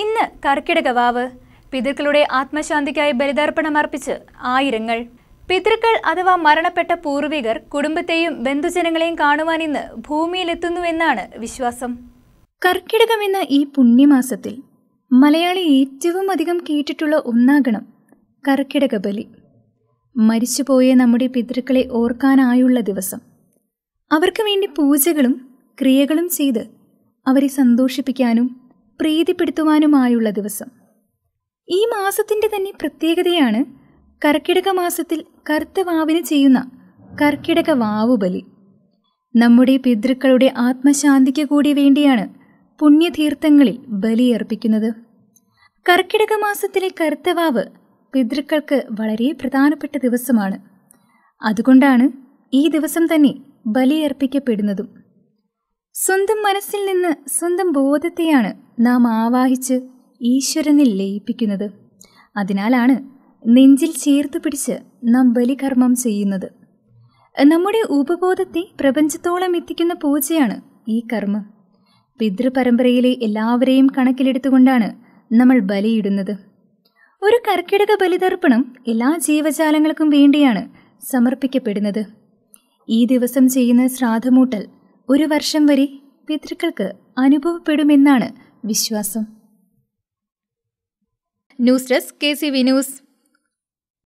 ഇന്ന് കർക്കിടക വാവ് പിതൃക്കളുടെ ആത്മശാന്തിക്കായി ബലിതർപ്പണം അർപ്പിച്ച് ആയിരങ്ങൾ പിതൃക്കൾ അഥവാ മരണപ്പെട്ട പൂർവികർ കുടുംബത്തെയും ബന്ധുജനങ്ങളെയും കാണുവാൻ ഇന്ന് ഭൂമിയിലെത്തുന്നുവെന്നാണ് വിശ്വാസം കർക്കിടകമെന്ന ഈ പുണ്യമാസത്തിൽ മലയാളി ഏറ്റവും അധികം കേട്ടിട്ടുള്ള ഒന്നാകണം കർക്കിടക ബലി മരിച്ചുപോയ നമ്മുടെ പിതൃക്കളെ ഓർക്കാനായുള്ള ദിവസം അവർക്ക് വേണ്ടി പൂജകളും ക്രിയകളും ചെയ്ത് അവരെ സന്തോഷിപ്പിക്കാനും പ്രീതിപ്പെടുത്തുവാനുമായുള്ള ദിവസം ഈ മാസത്തിൻ്റെ തന്നെ പ്രത്യേകതയാണ് കർക്കിടക മാസത്തിൽ കർത്തവാവിന് ചെയ്യുന്ന കർക്കിടക വാവുബലി നമ്മുടെ പിതൃക്കളുടെ ആത്മശാന്തിക്ക് കൂടി വേണ്ടിയാണ് പുണ്യതീർത്ഥങ്ങളിൽ ബലിയർപ്പിക്കുന്നത് കർക്കിടക മാസത്തിലെ കർത്തവാവ് പിതൃക്കൾക്ക് വളരെ പ്രധാനപ്പെട്ട ദിവസമാണ് അതുകൊണ്ടാണ് ഈ ദിവസം തന്നെ ബലിയർപ്പിക്കപ്പെടുന്നതും സ്വന്തം മനസ്സിൽ നിന്ന് സ്വന്തം ബോധത്തെയാണ് നാം ആവാഹിച്ച് ഈശ്വരനിൽ ലയിപ്പിക്കുന്നത് അതിനാലാണ് നെഞ്ചിൽ ചേർത്ത് പിടിച്ച് നാം ബലികർമ്മം ചെയ്യുന്നത് നമ്മുടെ ഉപബോധത്തെ പ്രപഞ്ചത്തോളം എത്തിക്കുന്ന പൂജയാണ് ഈ കർമ്മം പിതൃപരമ്പരയിലെ എല്ലാവരെയും കണക്കിലെടുത്തുകൊണ്ടാണ് നമ്മൾ ബലിയിടുന്നത് ഒരു കർക്കിടക ബലിതർപ്പണം എല്ലാ ജീവജാലങ്ങൾക്കും വേണ്ടിയാണ് സമർപ്പിക്കപ്പെടുന്നത് ഈ ദിവസം ചെയ്യുന്ന ശ്രാദ്ധമൂട്ടൽ ഒരു വർഷം വരെ പിതൃക്കൾക്ക് അനുഭവപ്പെടുമെന്നാണ് വിശ്വാസം news desk K C V news